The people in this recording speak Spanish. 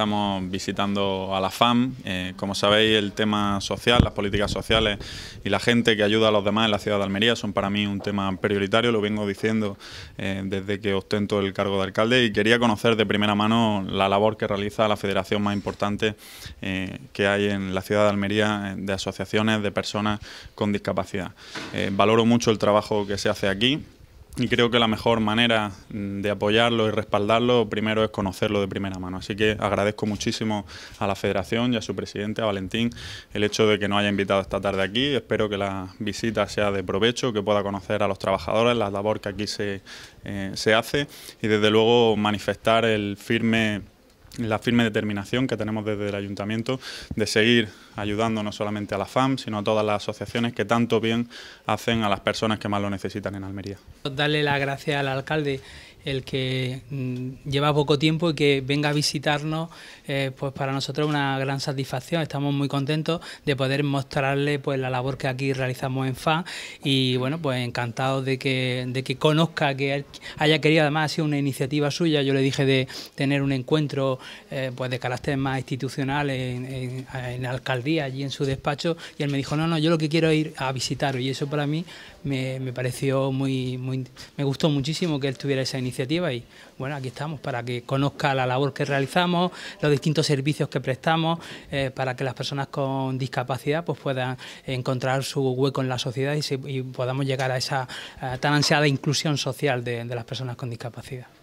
estamos visitando a la FAM. Eh, como sabéis, el tema social, las políticas sociales y la gente que ayuda a los demás en la ciudad de Almería son para mí un tema prioritario, lo vengo diciendo eh, desde que ostento el cargo de alcalde y quería conocer de primera mano la labor que realiza la federación más importante eh, que hay en la ciudad de Almería de asociaciones de personas con discapacidad. valoro mucho el trabajo que se hace aquí. Y creo que la mejor manera mm, de apoyarlo y respaldarlo primero es conocerlo de primera mano. Así que agradezco muchísimo a la federación y a su presidente, a Valentín, el hecho de que nos haya invitado esta tarde aquí. Espero que la visita sea de provecho, que pueda conocer a los trabajadores, la labor que aquí se, eh, hace y desde luego manifestar el firme la firme determinación que tenemos desde el ayuntamiento de seguir ayudando no solamente a la FAM, sino a todas las asociaciones que tanto bien hacen a las personas que más lo necesitan en Almería. Darle las gracias al alcalde el que mm, lleva poco tiempo y que venga a visitarnos, eh, pues para nosotros es una gran satisfacción. Estamos muy contentos de poder mostrarle pues la labor que aquí realizamos en FAM... y bueno, pues encantados de que, de que conozca, que haya querido, además ha sido una iniciativa suya, yo le dije de tener un encuentro eh, pues de carácter más institucional en, en, en alcaldía allí en su despacho y él me dijo, no, no, yo lo que quiero es ir a visitar. Y eso para mí me, pareció muy, muy, me gustó muchísimo que él tuviera esa iniciativa y bueno, aquí estamos para que conozca la labor que realizamos, los distintos servicios que prestamos, eh, para que las personas con discapacidad pues puedan encontrar su hueco en la sociedad y, podamos llegar a esa tan ansiada inclusión social de las personas con discapacidad.